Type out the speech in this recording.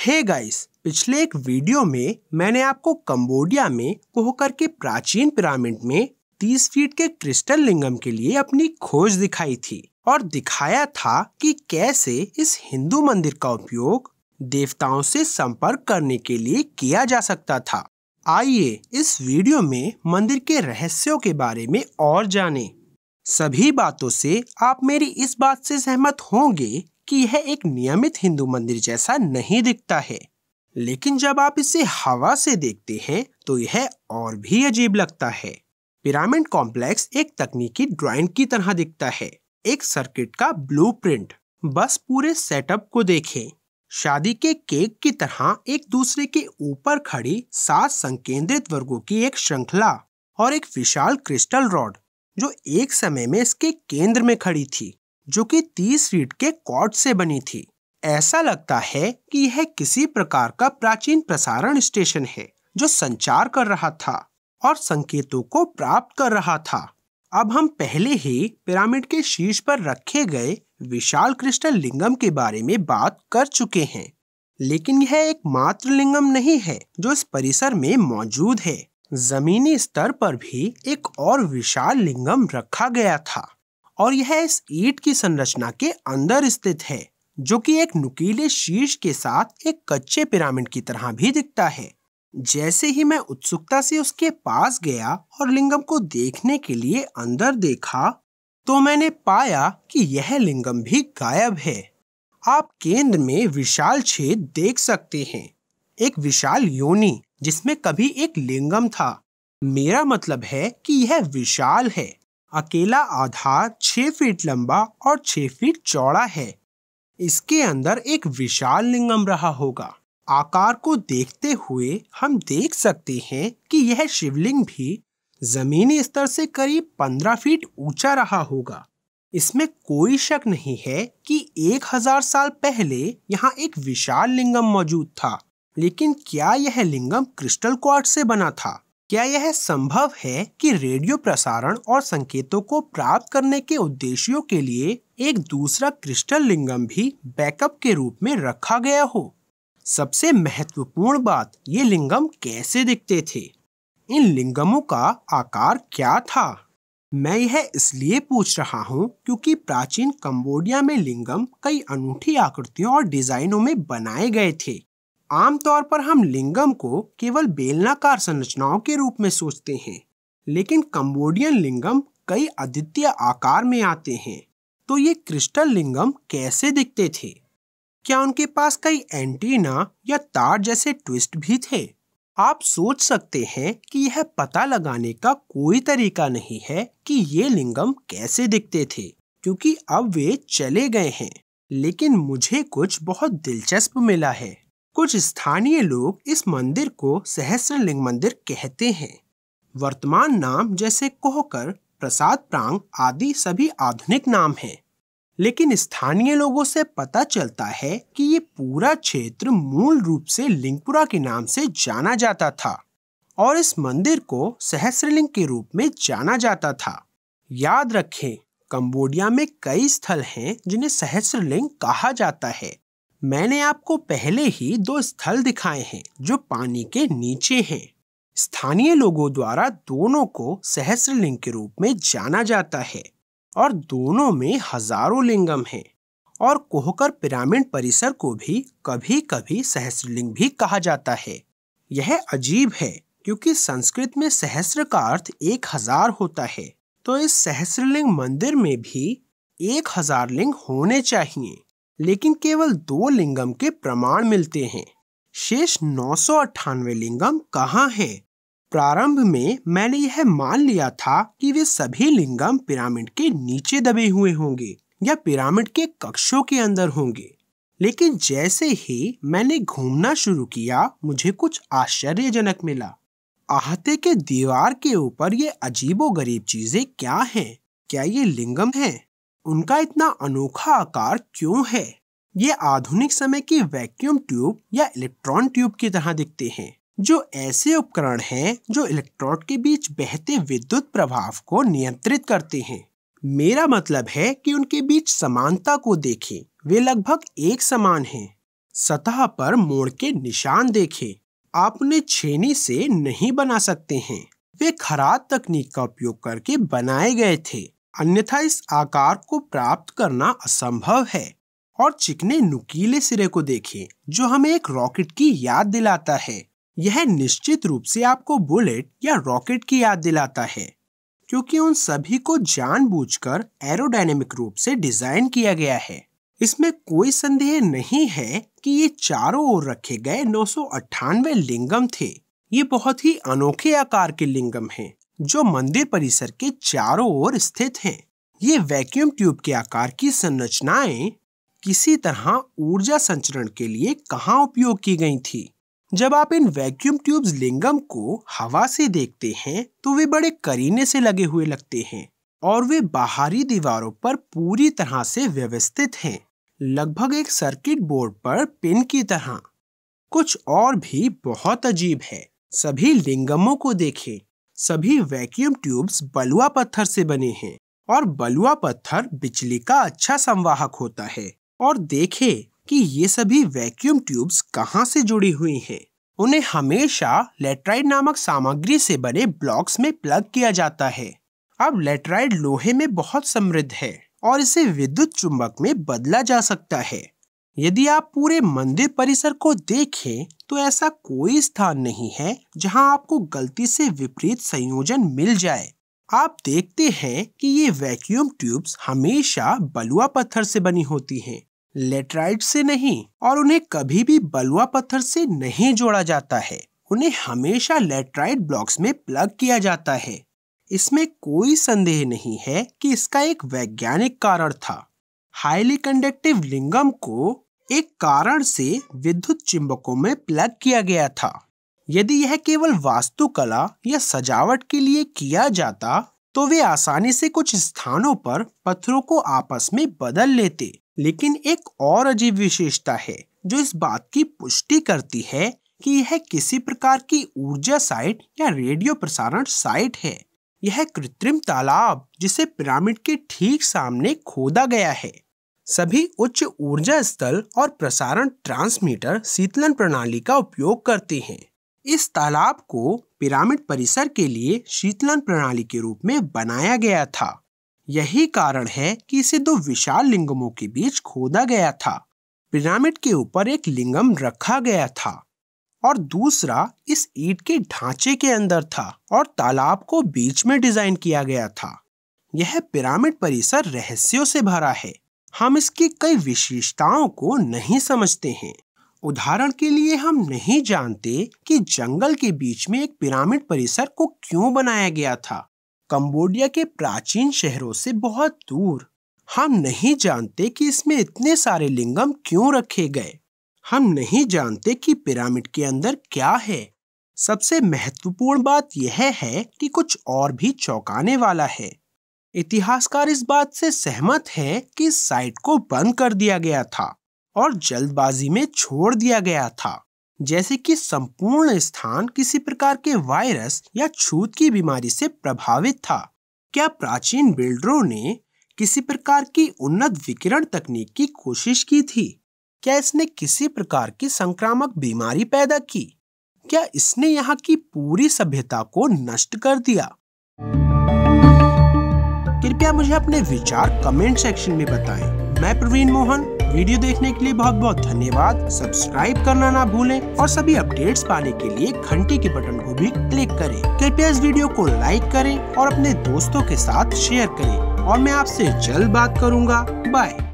हे hey guys पिछले एक video में मैंने आपको कंबोडिया में कोहकर के प्राचीन पिरामिड में 30 फीट के क्रिस्टल लिंगम के लिए अपनी खोज दिखाई थी और दिखाया था कि कैसे इस हिंदू मंदिर का उपयोग देवताओं से संपर्क करने के लिए किया जा सकता था आइए इस वीडियो में मंदिर के रहस्यों के बारे में और जानें। सभी बातों से आप मेरी इस बात से सहमत होंगे कि यह एक नियमित हिंदू मंदिर जैसा नहीं दिखता है लेकिन जब आप इसे हवा से देखते हैं तो यह और भी अजीब लगता है पिरामिड कॉम्प्लेक्स एक तकनीकी ड्राइंग की तरह दिखता है एक सर्किट का ब्लूप्रिंट बस पूरे सेटअप को देखें शादी के केक की तरह एक दूसरे के ऊपर खड़ी सात संकेंद्रित वर्गों की एक श्रृंखला और एक विशाल क्रिस्टल रॉड जो एक समय में इसके केंद्र में खड़ी थी जो कि तीस रीट के कॉर्ड से बनी थी ऐसा लगता है कि यह किसी प्रकार का प्राचीन प्रसारण स्टेशन है जो संचार कर रहा था और संकेतों को प्राप्त कर रहा था अब हम पहले ही पिरामिड के शीर्ष पर रखे गए विशाल क्रिस्टल लिंगम के बारे में बात कर चुके हैं लेकिन यह एक मात्र लिंगम नहीं है जो इस परिसर में मौजूद है जमीनी स्तर पर भी एक और विशाल लिंगम रखा गया था और यह इस ईट की संरचना के अंदर स्थित है जो कि एक नुकीले शीर्ष के साथ एक कच्चे पिरामिड की तरह भी दिखता है जैसे ही मैं उत्सुकता से उसके पास गया और लिंगम को देखने के लिए अंदर देखा तो मैंने पाया कि यह लिंगम भी गायब है आप केंद्र में विशाल छेद देख सकते हैं एक विशाल योनि जिसमें कभी एक लिंगम था मेरा मतलब है कि यह विशाल है अकेला आधार छ फीट लंबा और छ फीट चौड़ा है इसके अंदर एक विशाल लिंगम रहा होगा आकार को देखते हुए हम देख सकते हैं कि यह शिवलिंग भी जमीनी स्तर से करीब पंद्रह फीट ऊंचा रहा होगा इसमें कोई शक नहीं है कि एक हजार साल पहले यहाँ एक विशाल लिंगम मौजूद था लेकिन क्या यह लिंगम क्रिस्टल क्वार्ट से बना था क्या यह संभव है कि रेडियो प्रसारण और संकेतों को प्राप्त करने के उद्देश्यों के लिए एक दूसरा क्रिस्टल लिंगम भी बैकअप के रूप में रखा गया हो सबसे महत्वपूर्ण बात ये लिंगम कैसे दिखते थे इन लिंगमों का आकार क्या था मैं यह इसलिए पूछ रहा हूँ क्योंकि प्राचीन कंबोडिया में लिंगम कई अनूठी आकृतियों और डिजाइनों में बनाए गए थे आमतौर पर हम लिंगम को केवल बेलनाकार संरचनाओं के रूप में सोचते हैं लेकिन कम्बोडियन लिंगम कई अद्वितीय आकार में आते हैं तो ये क्रिस्टल लिंगम कैसे दिखते थे क्या उनके पास कई एंटीना या तार जैसे ट्विस्ट भी थे आप सोच सकते हैं कि यह पता लगाने का कोई तरीका नहीं है कि ये लिंगम कैसे दिखते थे क्योंकि अब वे चले गए हैं लेकिन मुझे कुछ बहुत दिलचस्प मिला है कुछ स्थानीय लोग इस मंदिर को सहस्रलिंग मंदिर कहते हैं वर्तमान नाम जैसे कोहकर प्रसाद प्रांग आदि सभी आधुनिक नाम हैं लेकिन स्थानीय लोगों से पता चलता है कि ये पूरा क्षेत्र मूल रूप से लिंगपुरा के नाम से जाना जाता था और इस मंदिर को सहस्रलिंग के रूप में जाना जाता था याद रखें कंबोडिया में कई स्थल हैं जिन्हें सहस्रलिंग कहा जाता है मैंने आपको पहले ही दो स्थल दिखाए हैं जो पानी के नीचे हैं स्थानीय लोगों द्वारा दोनों को सहस्रलिंग के रूप में जाना जाता है और दोनों में हजारों लिंगम हैं और कोहकर पिरामिड परिसर को भी कभी कभी सहस्रलिंग भी कहा जाता है यह अजीब है क्योंकि संस्कृत में सहस्र का अर्थ एक हजार होता है तो इस सहस्रलिंग मंदिर में भी एक हजार लिंग होने चाहिए लेकिन केवल दो लिंगम के प्रमाण मिलते हैं शेष नौ सौ लिंगम कहाँ हैं? प्रारंभ में मैंने यह मान लिया था कि वे सभी लिंगम पिरामिड के नीचे दबे हुए होंगे या पिरामिड के कक्षों के अंदर होंगे लेकिन जैसे ही मैंने घूमना शुरू किया मुझे कुछ आश्चर्यजनक मिला आहते के दीवार के ऊपर ये अजीबो गरीब चीजें क्या हैं? क्या ये लिंगम हैं? उनका इतना अनोखा आकार क्यों है ये आधुनिक समय की वैक्यूम ट्यूब या इलेक्ट्रॉन ट्यूब की तरह दिखते हैं जो ऐसे उपकरण हैं जो इलेक्ट्रोड के बीच बहते विद्युत प्रभाव को नियंत्रित करते हैं मेरा मतलब है कि उनके बीच समानता को देखें वे लगभग एक समान हैं सतह पर मोड़ के निशान देखें आप उन्हें छेनी से नहीं बना सकते हैं वे खराब तकनीक का उपयोग करके बनाए गए थे अन्यथा इस आकार को प्राप्त करना असंभव है और चिकने नुकीले सिरे को देखें जो हमें एक रॉकेट की याद दिलाता है यह निश्चित रूप से आपको बुलेट या रॉकेट की याद दिलाता है क्योंकि उन सभी को जानबूझकर एरोडायनेमिक रूप से डिजाइन किया गया है इसमें कोई संदेह नहीं है कि ये चारों ओर रखे गए नौ लिंगम थे ये बहुत ही अनोखे आकार के लिंगम हैं जो मंदिर परिसर के चारों ओर स्थित हैं। ये वैक्यूम ट्यूब के आकार की संरचनाएं किसी तरह ऊर्जा संचरण के लिए कहाँ उपयोग की गई थी जब आप इन वैक्यूम ट्यूब्स लिंगम को हवा से देखते हैं तो वे बड़े करीने से लगे हुए लगते हैं और वे बाहरी दीवारों पर पूरी तरह से व्यवस्थित हैं लगभग एक सर्किट बोर्ड पर पिन की तरह कुछ और भी बहुत अजीब है सभी लिंगमों को देखें सभी वैक्यूम ट्यूब्स बलुआ पत्थर से बने हैं और बलुआ पत्थर बिजली का अच्छा संवाहक होता है और देखे कि ये सभी वैक्यूम ट्यूब्स कहाँ से जुड़ी हुई हैं उन्हें हमेशा लेट्राइड नामक सामग्री से बने ब्लॉक्स में प्लग किया जाता है अब लेट्राइड लोहे में बहुत समृद्ध है और इसे विद्युत चुंबक में बदला जा सकता है यदि आप पूरे मंदिर परिसर को देखें तो ऐसा कोई स्थान नहीं है जहां आपको गलती से विपरीत संयोजन मिल जाए आप देखते हैं कि ये वैक्यूम ट्यूब्स हमेशा बलुआ पत्थर से बनी होती हैं लेटराइट से नहीं और उन्हें कभी भी बलुआ पत्थर से नहीं जोड़ा जाता है उन्हें हमेशा लेटराइट ब्लॉक्स में प्लग किया जाता है इसमें कोई संदेह नहीं है कि इसका एक वैज्ञानिक कारण था हाईली कंडक्टिव लिंगम को एक कारण से विद्युत चुंबकों में प्लग किया गया था यदि यह केवल वास्तुकला या सजावट के लिए किया जाता तो वे आसानी से कुछ स्थानों पर पत्थरों को आपस में बदल लेते लेकिन एक और अजीब विशेषता है जो इस बात की पुष्टि करती है कि यह किसी प्रकार की ऊर्जा साइट या रेडियो प्रसारण साइट है यह कृत्रिम तालाब जिसे पिरामिड के ठीक सामने खोदा गया है सभी उच्च ऊर्जा स्थल और प्रसारण ट्रांसमीटर शीतलन प्रणाली का उपयोग करते हैं इस तालाब को पिरामिड परिसर के लिए शीतलन प्रणाली के रूप में बनाया गया था यही कारण है कि इसे दो विशाल लिंगमों के बीच खोदा गया था पिरामिड के ऊपर एक लिंगम रखा गया था और दूसरा इस ईट के ढांचे के अंदर था और तालाब को बीच में डिजाइन किया गया था यह पिरामिड परिसर रहस्यों से भरा है हम इसकी कई विशेषताओं को नहीं समझते हैं उदाहरण के लिए हम नहीं जानते कि जंगल के बीच में एक पिरामिड परिसर को क्यों बनाया गया था कंबोडिया के प्राचीन शहरों से बहुत दूर हम नहीं जानते कि इसमें इतने सारे लिंगम क्यों रखे गए हम नहीं जानते कि पिरामिड के अंदर क्या है सबसे महत्वपूर्ण बात यह है कि कुछ और भी चौंकाने वाला है इतिहासकार इस बात से सहमत है कि साइट को बंद कर दिया गया था और जल्दबाजी में छोड़ दिया गया था जैसे कि संपूर्ण स्थान किसी प्रकार के वायरस या छूत की बीमारी से प्रभावित था क्या प्राचीन बिल्डरों ने किसी प्रकार की उन्नत विकिरण तकनीक की कोशिश की थी क्या इसने किसी प्रकार की संक्रामक बीमारी पैदा की क्या इसने यहाँ की पूरी सभ्यता को नष्ट कर दिया कृपया मुझे अपने विचार कमेंट सेक्शन में बताएं। मैं प्रवीण मोहन वीडियो देखने के लिए बहुत बहुत धन्यवाद सब्सक्राइब करना ना भूलें और सभी अपडेट्स पाने के लिए घंटी के बटन को भी क्लिक करें कृपया इस वीडियो को लाइक करें और अपने दोस्तों के साथ शेयर करें और मैं आपसे जल्द बात करूंगा बाय